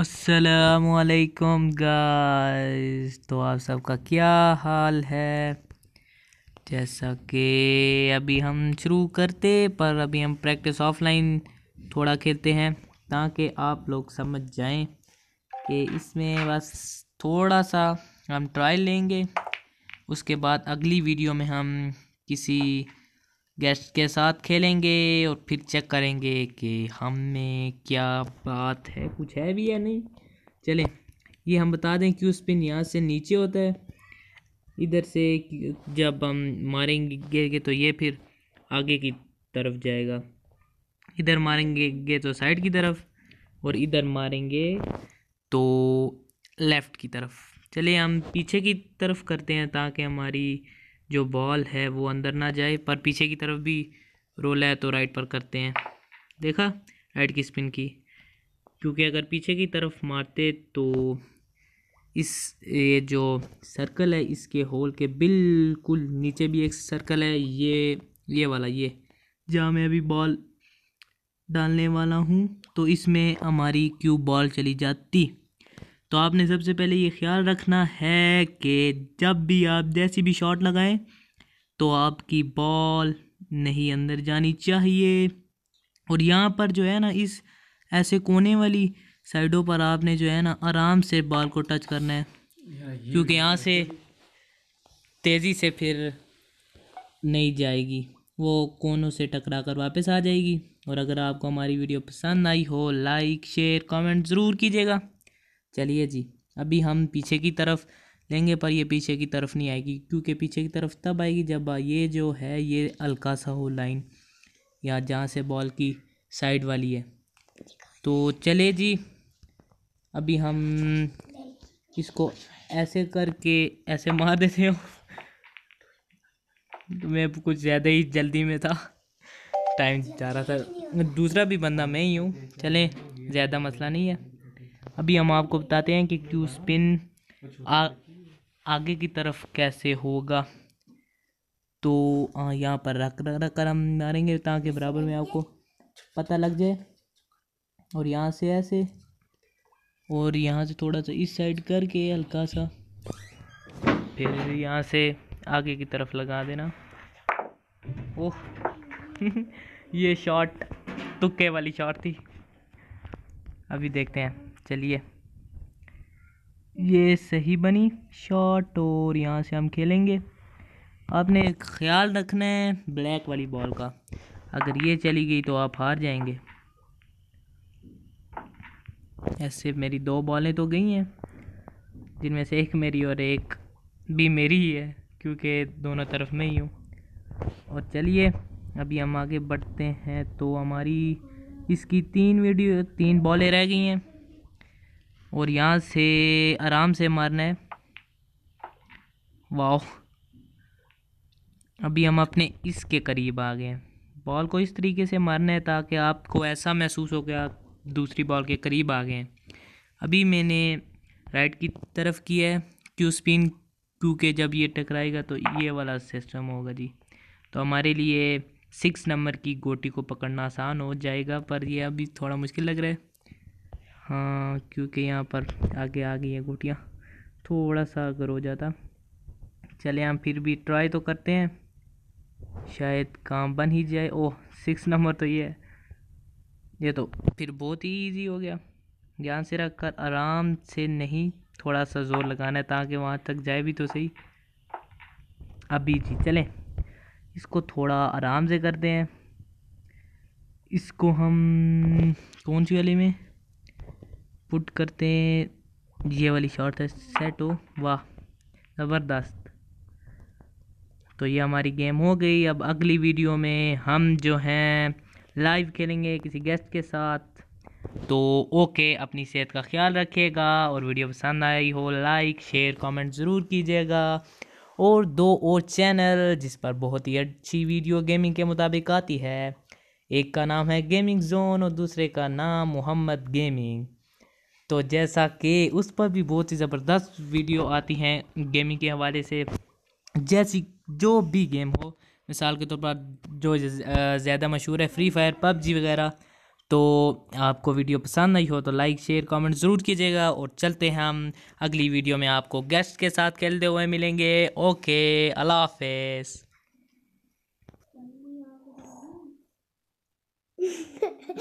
असलकुम गाइस तो आप सबका क्या हाल है जैसा कि अभी हम शुरू करते पर अभी हम प्रैक्टिस ऑफलाइन थोड़ा खेलते हैं ताकि आप लोग समझ जाएं कि इसमें बस थोड़ा सा हम ट्रायल लेंगे उसके बाद अगली वीडियो में हम किसी गेस्ट के साथ खेलेंगे और फिर चेक करेंगे कि हम में क्या बात है कुछ है भी या नहीं चले ये हम बता दें कि उस पिन यहाँ से नीचे होता है इधर से जब हम मारेंगे तो ये फिर आगे की तरफ जाएगा इधर मारेंगे तो साइड की तरफ और इधर मारेंगे तो लेफ़्ट की तरफ चलिए हम पीछे की तरफ करते हैं ताकि हमारी जो बॉल है वो अंदर ना जाए पर पीछे की तरफ भी रोल है तो राइट पर करते हैं देखा राइट की स्पिन की क्योंकि अगर पीछे की तरफ मारते तो इस ये जो सर्कल है इसके होल के बिल्कुल नीचे भी एक सर्कल है ये ये वाला ये जहाँ मैं अभी बॉल डालने वाला हूँ तो इसमें हमारी क्यूब बॉल चली जाती तो आपने सबसे पहले ये ख्याल रखना है कि जब भी आप जैसी भी शॉट लगाएं तो आपकी बॉल नहीं अंदर जानी चाहिए और यहाँ पर जो है ना इस ऐसे कोने वाली साइडों पर आपने जो है ना आराम से बॉल को टच करना है क्योंकि यहाँ तो से तेज़ी से फिर नहीं जाएगी वो कोनों से टकरा कर वापस आ जाएगी और अगर आपको हमारी वीडियो पसंद आई हो लाइक शेयर कमेंट ज़रूर कीजिएगा चलिए जी अभी हम पीछे की तरफ लेंगे पर ये पीछे की तरफ नहीं आएगी क्योंकि पीछे की तरफ तब आएगी जब ये जो है ये हल्का सा हो लाइन या जहाँ से बॉल की साइड वाली है तो चले जी अभी हम इसको ऐसे करके ऐसे मार देते हो तो मैं कुछ ज़्यादा ही जल्दी में था टाइम जा रहा था दूसरा भी बंदा मैं ही हूँ चलें ज़्यादा मसला नहीं है अभी हम आपको बताते हैं कि क्यू स्पिन आगे की तरफ कैसे होगा तो यहाँ पर रख रख रख कर हम मारेंगे ताकि बराबर में आपको पता लग जाए और यहाँ से ऐसे और यहाँ से थोड़ा सा इस साइड करके हल्का सा फिर यहाँ से आगे की तरफ लगा देना ओह ये शॉट तुक्के वाली शॉट थी अभी देखते हैं चलिए ये सही बनी शॉट और यहाँ से हम खेलेंगे आपने ख्याल रखना है ब्लैक वाली बॉल का अगर ये चली गई तो आप हार जाएंगे ऐसे मेरी दो बॉलें तो गई हैं जिनमें से एक मेरी और एक भी मेरी ही है क्योंकि दोनों तरफ में ही हूँ और चलिए अभी हम आगे बढ़ते हैं तो हमारी इसकी तीन वीडियो तीन बॉलें रह गई हैं और यहाँ से आराम से मारना है वाह अभी हम अपने इसके करीब आ गए बॉल को इस तरीके से मारना है ताकि आपको ऐसा महसूस हो कि आप दूसरी बॉल के करीब आ गए अभी मैंने राइट की तरफ किया है क्यू स्पिन क्योंकि जब ये टकराएगा तो ये वाला सिस्टम होगा जी तो हमारे लिए सिक्स नंबर की गोटी को पकड़ना आसान हो जाएगा पर यह अभी थोड़ा मुश्किल लग रहा है हाँ क्योंकि यहाँ पर आगे आ गई है गोटियाँ थोड़ा सा अगर हो जाता चले हम फिर भी ट्राई तो करते हैं शायद काम बन ही जाए ओह सिक्स नंबर तो ये है ये तो फिर बहुत ही इजी हो गया ध्यान से रख कर आराम से नहीं थोड़ा सा ज़ोर लगाना है ताकि वहाँ तक जाए भी तो सही अभी जी चलें इसको थोड़ा आराम से करते हैं इसको हम कौन सी वाली में पुट करते हैं ये वाली शॉर्ट है सेट हो वाह ज़बरदस्त तो ये हमारी गेम हो गई अब अगली वीडियो में हम जो हैं लाइव खेलेंगे किसी गेस्ट के साथ तो ओके अपनी सेहत का ख्याल रखिएगा और वीडियो पसंद आई हो लाइक शेयर कमेंट ज़रूर कीजिएगा और दो और चैनल जिस पर बहुत ही अच्छी वीडियो गेमिंग के मुताबिक आती है एक का नाम है गेमिंग जोन और दूसरे का नाम मोहम्मद गेमिंग तो जैसा कि उस पर भी बहुत ही ज़बरदस्त वीडियो आती हैं गेमिंग के हवाले से जैसी जो भी गेम हो मिसाल के तौर तो पर जो ज़्यादा मशहूर है फ्री फायर पबजी वगैरह तो आपको वीडियो पसंद नहीं हो तो लाइक शेयर कमेंट ज़रूर कीजिएगा और चलते हैं हम अगली वीडियो में आपको गेस्ट के साथ खेलते हुए मिलेंगे ओके अल्लाह हाफ